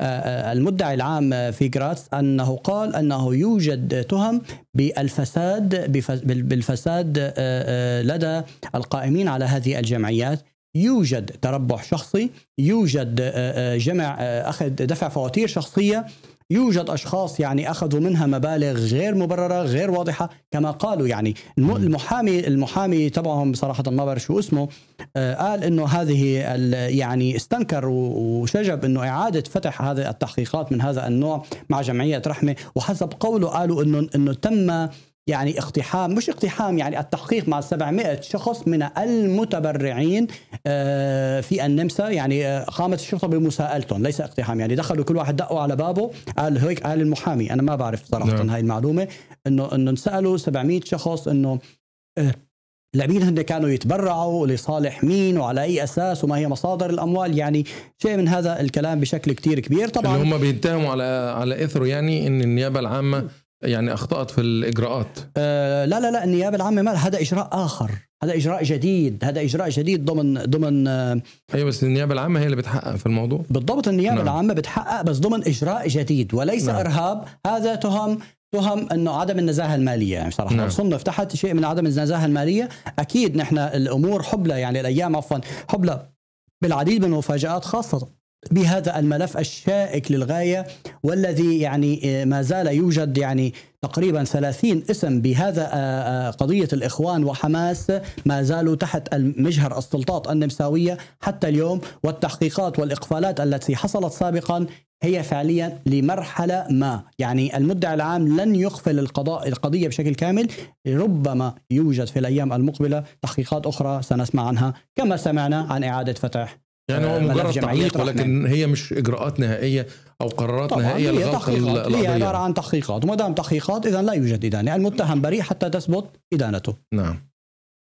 آه، آه، المدعي العام آه، في غراتس انه قال انه يوجد تهم بالفساد بالفساد لدى القائمين على هذه الجمعيات يوجد تربح شخصي يوجد جمع اخذ دفع فواتير شخصيه يوجد أشخاص يعني أخذوا منها مبالغ غير مبررة غير واضحة كما قالوا يعني المحامي المحامي تبعهم بصراحة ما بعرف شو اسمه آه، قال انه هذه يعني استنكر وشجب انه اعاده فتح هذه التحقيقات من هذا النوع مع جمعيه رحمه وحسب قوله قالوا انه انه تم يعني اقتحام مش اقتحام يعني التحقيق مع 700 شخص من المتبرعين آه، في النمسا يعني آه، قامت الشرطه بمساءلتهم ليس اقتحام يعني دخلوا كل واحد دقوا على بابه قال هيك قال المحامي انا ما بعرف صراحه نعم. هاي المعلومه انه انه سالوا 700 شخص انه آه، لمين هن كانوا يتبرعوا لصالح مين وعلى اي اساس وما هي مصادر الاموال يعني شيء من هذا الكلام بشكل كتير كبير طبعا اللي هم بيتهموا على على اثره يعني ان النيابه العامه يعني اخطات في الاجراءات آه، لا لا لا النيابه العامه ما هذا اجراء اخر هذا اجراء جديد هذا اجراء جديد ضمن ضمن ايوه بس النيابه العامه هي اللي بتحقق في الموضوع بالضبط النيابه نعم. العامه بتحقق بس ضمن اجراء جديد وليس نعم. ارهاب هذا تهم تهم انه عدم النزاهه الماليه يعني صراحه نعم. صنف تحت شيء من عدم النزاهه الماليه اكيد نحن الامور حبلى يعني الايام عفوا حبلى بالعديد من المفاجات خاصه بهذا الملف الشائك للغاية والذي يعني آه، ما زال يوجد يعني تقريبا 30 اسم بهذا آه، آه، قضية الإخوان وحماس ما زالوا تحت مجهر السلطات النمساوية حتى اليوم والتحقيقات والإقفالات التي حصلت سابقا هي فعليا لمرحلة ما يعني المدعي العام لن يقفل القضاء القضية بشكل كامل ربما يوجد في الأيام المقبلة تحقيقات أخرى سنسمع عنها كما سمعنا عن إعادة فتح يعني هو آه، مجرد تعليق ولكن هي مش اجراءات نهائيه او قرارات نهائيه هي تحقيقات هي عباره عن تحقيقات وما دام تحقيقات اذا لا يوجد ادانه المتهم بريء حتى تثبت ادانته نعم